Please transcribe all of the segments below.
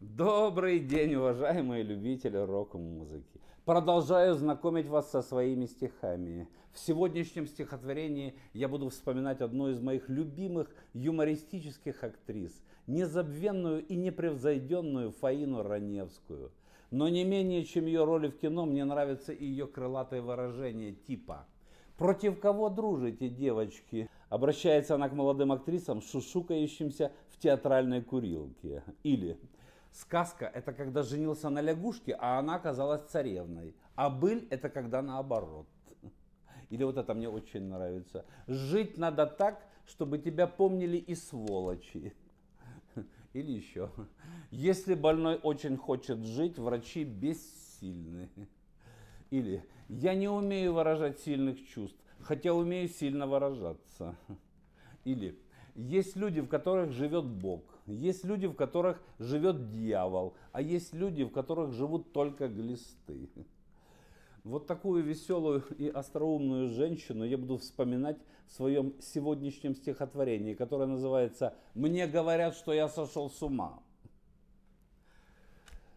Добрый день, уважаемые любители рок-музыки! Продолжаю знакомить вас со своими стихами. В сегодняшнем стихотворении я буду вспоминать одну из моих любимых юмористических актрис, незабвенную и непревзойденную Фаину Раневскую. Но не менее, чем ее роли в кино, мне нравится и ее крылатое выражение типа «Против кого дружите, девочки?» Обращается она к молодым актрисам, шушукающимся в театральной курилке. Или Сказка – это когда женился на лягушке, а она оказалась царевной. А быль – это когда наоборот. Или вот это мне очень нравится. Жить надо так, чтобы тебя помнили и сволочи. Или еще. Если больной очень хочет жить, врачи бессильны. Или я не умею выражать сильных чувств, хотя умею сильно выражаться. Или есть люди, в которых живет Бог, есть люди, в которых живет дьявол, а есть люди, в которых живут только глисты. Вот такую веселую и остроумную женщину я буду вспоминать в своем сегодняшнем стихотворении, которое называется «Мне говорят, что я сошел с ума».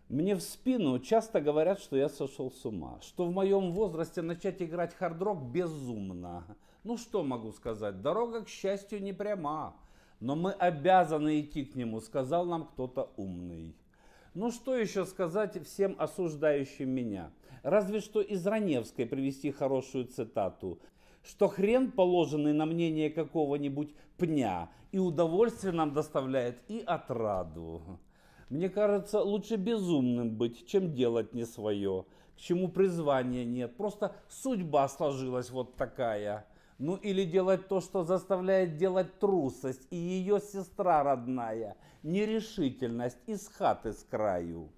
Мне в спину часто говорят, что я сошел с ума, что в моем возрасте начать играть хардрок безумно. Ну что могу сказать, дорога, к счастью, не пряма, но мы обязаны идти к нему, сказал нам кто-то умный. Ну что еще сказать всем осуждающим меня? Разве что из Раневской привести хорошую цитату, что хрен, положенный на мнение какого-нибудь пня, и удовольствие нам доставляет, и отраду. Мне кажется, лучше безумным быть, чем делать не свое, к чему призвания нет. Просто судьба сложилась вот такая. Ну или делать то, что заставляет делать трусость и ее сестра родная, нерешительность из хаты с краю.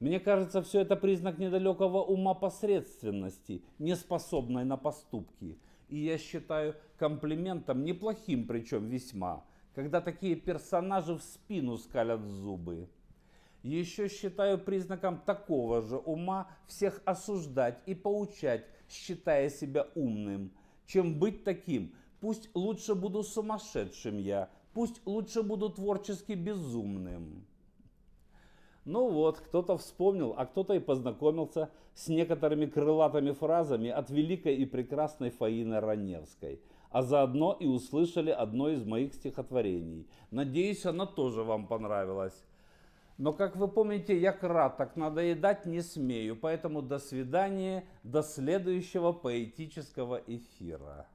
Мне кажется, все это признак недалекого ума посредственности, неспособной на поступки. И я считаю комплиментом неплохим, причем весьма, когда такие персонажи в спину скалят зубы. Еще считаю признаком такого же ума всех осуждать и поучать, считая себя умным, чем быть таким. Пусть лучше буду сумасшедшим я, пусть лучше буду творчески безумным. Ну вот, кто-то вспомнил, а кто-то и познакомился с некоторыми крылатыми фразами от великой и прекрасной Фаины Раневской. А заодно и услышали одно из моих стихотворений. Надеюсь, оно тоже вам понравилось. Но, как вы помните, я краток, надоедать не смею, поэтому до свидания, до следующего поэтического эфира.